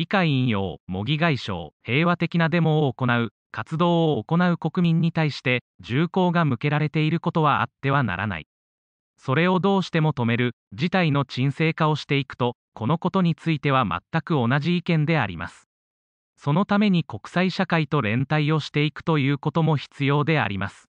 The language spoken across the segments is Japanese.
以下引用、模擬外相、平和的なデモを行う、活動を行う国民に対して銃口が向けられていることはあってはならない。それをどうしても止める、事態の沈静化をしていくと、このことについては全く同じ意見であります。そのために国際社会と連帯をしていくということも必要であります。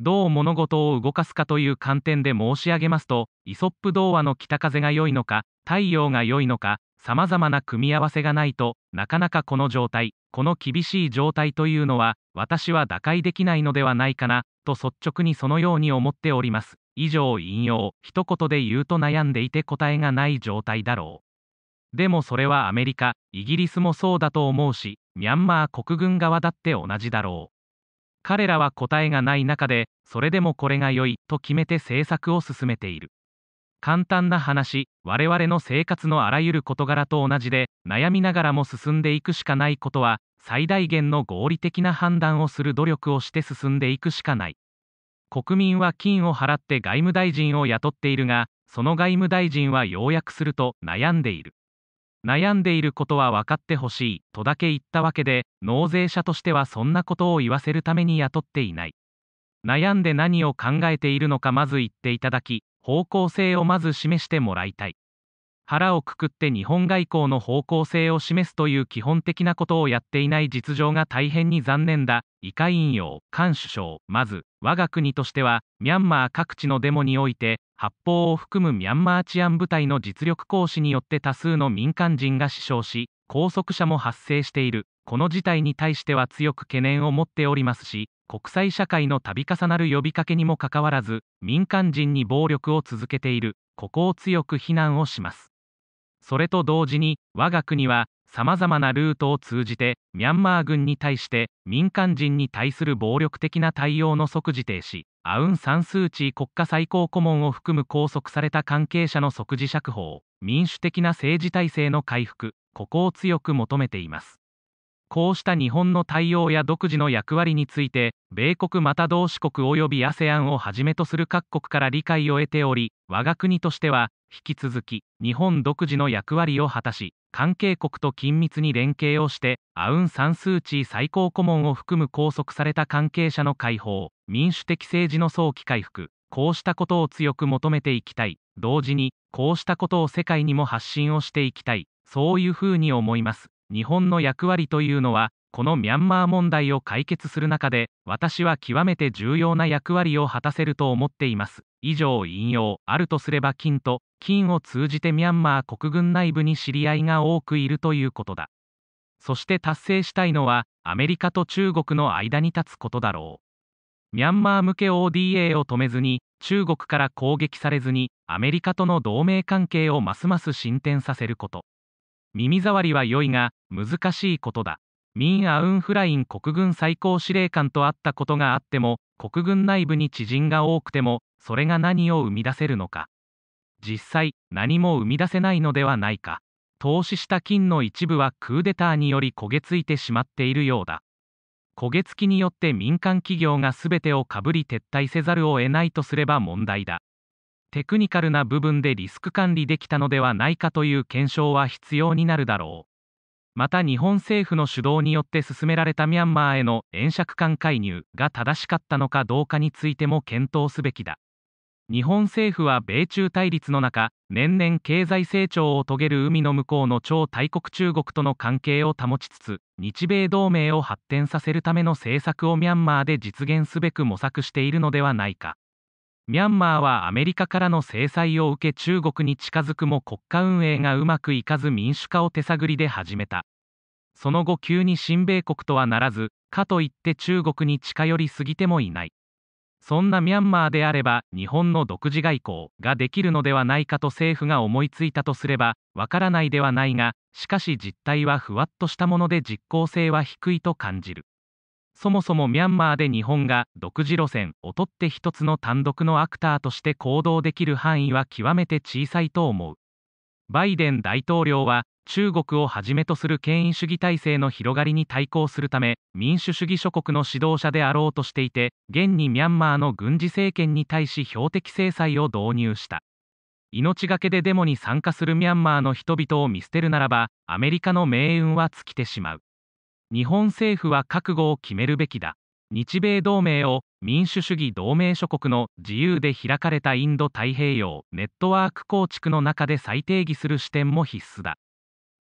どう物事を動かすかという観点で申し上げますと、イソップ童話の北風が良いのか、太陽が良いのか、様々な組み合わせがないとなかなかこの状態この厳しい状態というのは私は打開できないのではないかなと率直にそのように思っております以上引用一言で言うと悩んでいて答えがない状態だろうでもそれはアメリカイギリスもそうだと思うしミャンマー国軍側だって同じだろう彼らは答えがない中でそれでもこれが良いと決めて政策を進めている簡単な話我々の生活のあらゆる事柄と同じで悩みながらも進んでいくしかないことは最大限の合理的な判断をする努力をして進んでいくしかない国民は金を払って外務大臣を雇っているがその外務大臣は要約すると悩んでいる悩んでいることは分かってほしいとだけ言ったわけで納税者としてはそんなことを言わせるために雇っていない悩んで何を考えているのかまず言っていただき方向性をまず示してもらいたい腹をくくって日本外交の方向性を示すという基本的なことをやっていない実情が大変に残念だ以下引用菅首相まず我が国としてはミャンマー各地のデモにおいて発砲を含むミャンマー治安部隊の実力行使によって多数の民間人が死傷し拘束者も発生しているこの事態に対しては強く懸念を持っておりますし国際社会の度重なる呼びかけにもかかわらず民間人に暴力を続けているここを強く非難をしますそれと同時に我が国はさまざまなルートを通じてミャンマー軍に対して民間人に対する暴力的な対応の即時停止アウン・サン・スー・チー国家最高顧問を含む拘束された関係者の即時釈放民主的な政治体制の回復ここを強く求めていますこうした日本の対応や独自の役割について、米国また同志国及び ASEAN をはじめとする各国から理解を得ており、我が国としては、引き続き、日本独自の役割を果たし、関係国と緊密に連携をして、アウン・サン・スー・チー最高顧問を含む拘束された関係者の解放、民主的政治の早期回復、こうしたことを強く求めていきたい。同時に、こうしたことを世界にも発信をしていきたい。そういうふうに思います。日本の役割というのは、このミャンマー問題を解決する中で、私は極めて重要な役割を果たせると思っています。以上引用、あるとすれば金と、金を通じてミャンマー国軍内部に知り合いが多くいるということだ。そして達成したいのは、アメリカと中国の間に立つことだろう。ミャンマー向け ODA を止めずに、中国から攻撃されずに、アメリカとの同盟関係をますます進展させること。耳障りは良いが難しいことだミン・アウンフライン国軍最高司令官と会ったことがあっても国軍内部に知人が多くてもそれが何を生み出せるのか実際何も生み出せないのではないか投資した金の一部はクーデターにより焦げついてしまっているようだ焦げ付きによって民間企業が全てをかぶり撤退せざるを得ないとすれば問題だテクニカルな部分でリスク管理できたのではないかという検証は必要になるだろうまた日本政府の主導によって進められたミャンマーへの円借款介入が正しかったのかどうかについても検討すべきだ日本政府は米中対立の中年々経済成長を遂げる海の向こうの超大国中国との関係を保ちつつ日米同盟を発展させるための政策をミャンマーで実現すべく模索しているのではないかミャンマーはアメリカからの制裁を受け中国に近づくも国家運営がうまくいかず民主化を手探りで始めたその後急に親米国とはならずかといって中国に近寄りすぎてもいないそんなミャンマーであれば日本の独自外交ができるのではないかと政府が思いついたとすればわからないではないがしかし実態はふわっとしたもので実効性は低いと感じるそもそもミャンマーで日本が独自路線を取って一つの単独のアクターとして行動できる範囲は極めて小さいと思う。バイデン大統領は中国をはじめとする権威主義体制の広がりに対抗するため民主主義諸国の指導者であろうとしていて現にミャンマーの軍事政権に対し標的制裁を導入した命がけでデモに参加するミャンマーの人々を見捨てるならばアメリカの命運は尽きてしまう日本政府は覚悟を決めるべきだ。日米同盟を民主主義同盟諸国の自由で開かれたインド太平洋ネットワーク構築の中で再定義する視点も必須だ。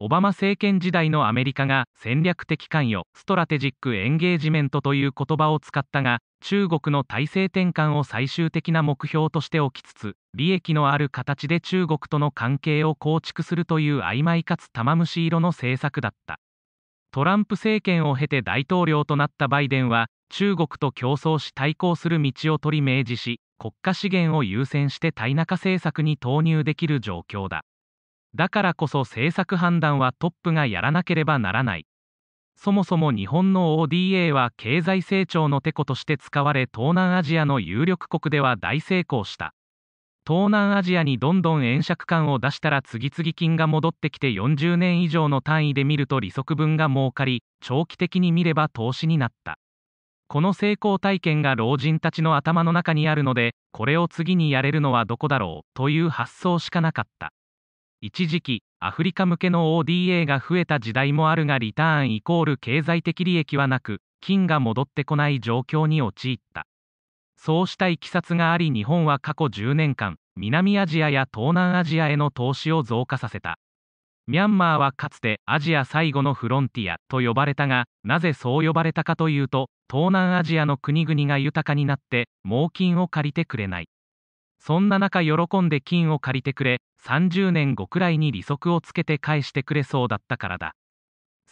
オバマ政権時代のアメリカが戦略的関与ストラテジック・エンゲージメントという言葉を使ったが中国の体制転換を最終的な目標として置きつつ利益のある形で中国との関係を構築するという曖昧かつ玉虫色の政策だったトランプ政権を経て大統領となったバイデンは、中国と競争し対抗する道を取り明示し、国家資源を優先して対中政策に投入できる状況だ。だからこそ政策判断はトップがやらなければならない。そもそも日本の ODA は経済成長のてことして使われ東南アジアの有力国では大成功した。東南アジアにどんどん円借感を出したら次々金が戻ってきて40年以上の単位で見ると利息分が儲かり長期的に見れば投資になったこの成功体験が老人たちの頭の中にあるのでこれを次にやれるのはどこだろうという発想しかなかった一時期アフリカ向けの ODA が増えた時代もあるがリターンイコール経済的利益はなく金が戻ってこない状況に陥ったそうしたいきさつがあり日本は過去10年間南アジアや東南アジアへの投資を増加させたミャンマーはかつてアジア最後のフロンティアと呼ばれたがなぜそう呼ばれたかというと東南アジアの国々が豊かになって猛金を借りてくれないそんな中喜んで金を借りてくれ30年後くらいに利息をつけて返してくれそうだったからだ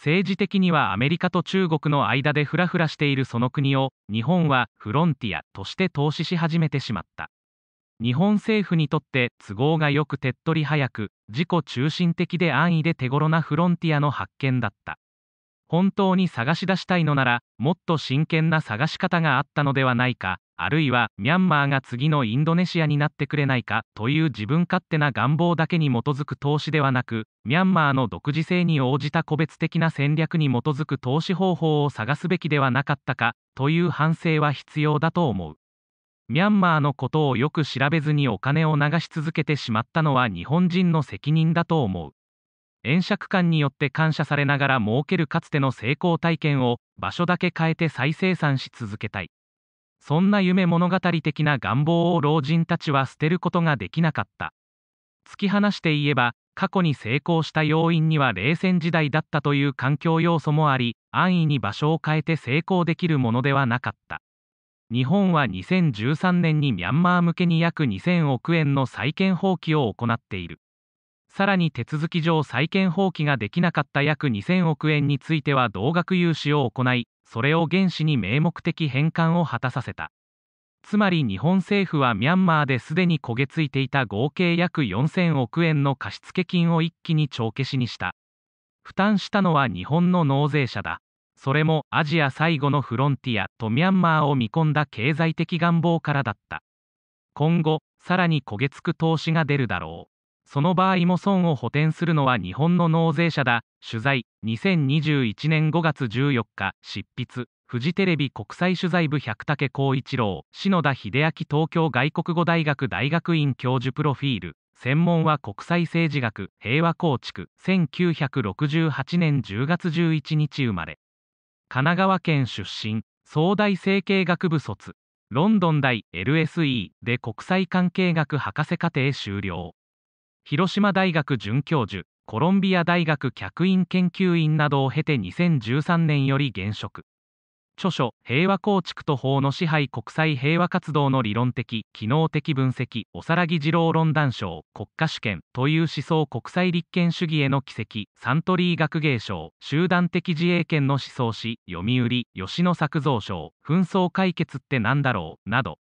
政治的にはアメリカと中国の間でフラフラしているその国を日本はフロンティアとして投資し始めてしまった日本政府にとって都合がよく手っ取り早く自己中心的で安易で手頃なフロンティアの発見だった本当に探し出したいのならもっと真剣な探し方があったのではないかあるいはミャンマーが次のインドネシアになってくれないかという自分勝手な願望だけに基づく投資ではなくミャンマーの独自性に応じた個別的な戦略に基づく投資方法を探すべきではなかったかという反省は必要だと思うミャンマーのことをよく調べずにお金を流し続けてしまったのは日本人の責任だと思う円借感によって感謝されながら儲けるかつての成功体験を場所だけ変えて再生産し続けたいそんな夢物語的な願望を老人たちは捨てることができなかった突き放して言えば過去に成功した要因には冷戦時代だったという環境要素もあり安易に場所を変えて成功できるものではなかった日本は2013年にミャンマー向けに約2000億円の債権放棄を行っているさらに手続き上債権放棄ができなかった約2000億円については同額融資を行いそれを原子に名目的返還を果たさせた。つまり日本政府はミャンマーですでに焦げ付いていた合計約4000億円の貸付金を一気に帳消しにした。負担したのは日本の納税者だ。それもアジア最後のフロンティアとミャンマーを見込んだ経済的願望からだった。今後、さらに焦げ付く投資が出るだろう。その場合も損を補填するのは日本の納税者だ。取材、2021年5月14日、執筆、フジテレビ国際取材部百武光一郎、篠田秀明東京外国語大学大学院教授プロフィール、専門は国際政治学、平和構築、1968年10月11日生まれ。神奈川県出身、総大政経学部卒、ロンドン大 LSE で国際関係学博士課程修了。広島大学准教授コロンビア大学客員研究員などを経て2013年より現職著書「平和構築と法の支配国際平和活動の理論的機能的分析おさらぎ二郎論断賞国家主権」という思想国際立憲主義への軌跡サントリー学芸賞集団的自衛権の思想史読売吉野作造賞紛争解決って何だろうなど